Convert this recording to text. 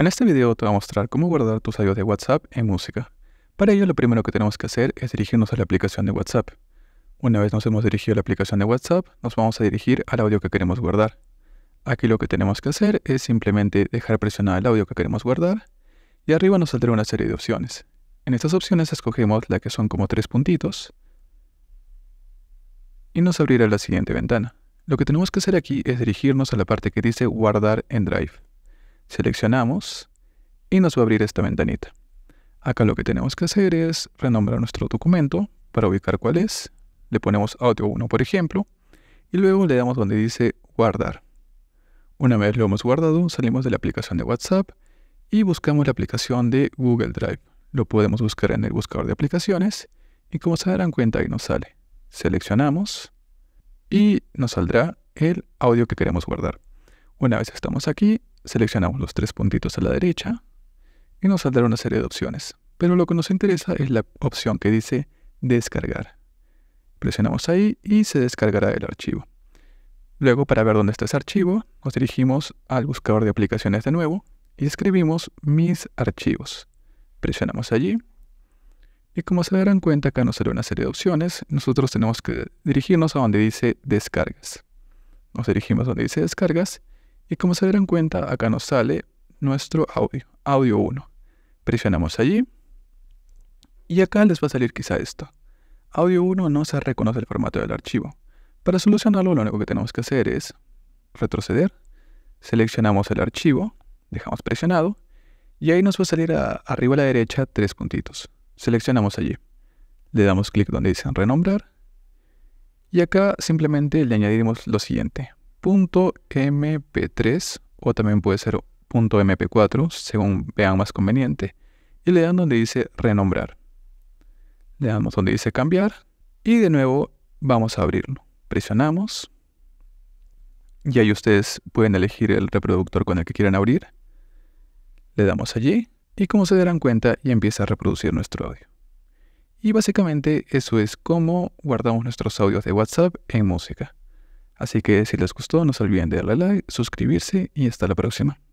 En este video te voy a mostrar cómo guardar tus audios de WhatsApp en música. Para ello lo primero que tenemos que hacer es dirigirnos a la aplicación de WhatsApp. Una vez nos hemos dirigido a la aplicación de WhatsApp, nos vamos a dirigir al audio que queremos guardar. Aquí lo que tenemos que hacer es simplemente dejar presionado el audio que queremos guardar y arriba nos saldrá una serie de opciones. En estas opciones escogemos la que son como tres puntitos y nos abrirá la siguiente ventana. Lo que tenemos que hacer aquí es dirigirnos a la parte que dice guardar en Drive. Seleccionamos y nos va a abrir esta ventanita. Acá lo que tenemos que hacer es renombrar nuestro documento para ubicar cuál es. Le ponemos audio 1, por ejemplo, y luego le damos donde dice guardar. Una vez lo hemos guardado, salimos de la aplicación de WhatsApp y buscamos la aplicación de Google Drive. Lo podemos buscar en el buscador de aplicaciones y como se darán cuenta ahí nos sale. Seleccionamos y nos saldrá el audio que queremos guardar. Una vez estamos aquí, Seleccionamos los tres puntitos a la derecha y nos saldrá una serie de opciones. Pero lo que nos interesa es la opción que dice descargar. Presionamos ahí y se descargará el archivo. Luego, para ver dónde está ese archivo, nos dirigimos al buscador de aplicaciones de nuevo y escribimos mis archivos. Presionamos allí y como se darán cuenta acá nos sale una serie de opciones. Nosotros tenemos que dirigirnos a donde dice descargas. Nos dirigimos a donde dice descargas y como se darán cuenta, acá nos sale nuestro audio, audio 1. Presionamos allí y acá les va a salir quizá esto. Audio 1 no se reconoce el formato del archivo. Para solucionarlo lo único que tenemos que hacer es retroceder, seleccionamos el archivo, dejamos presionado y ahí nos va a salir arriba a la derecha tres puntitos. Seleccionamos allí. Le damos clic donde dicen renombrar y acá simplemente le añadimos lo siguiente, .mp3 o también puede ser .mp4 según vean más conveniente y le dan donde dice renombrar. Le damos donde dice cambiar y de nuevo vamos a abrirlo. Presionamos y ahí ustedes pueden elegir el reproductor con el que quieran abrir. Le damos allí y como se darán cuenta ya empieza a reproducir nuestro audio. Y básicamente eso es cómo guardamos nuestros audios de WhatsApp en música. Así que si les gustó, no se olviden de darle like, suscribirse y hasta la próxima.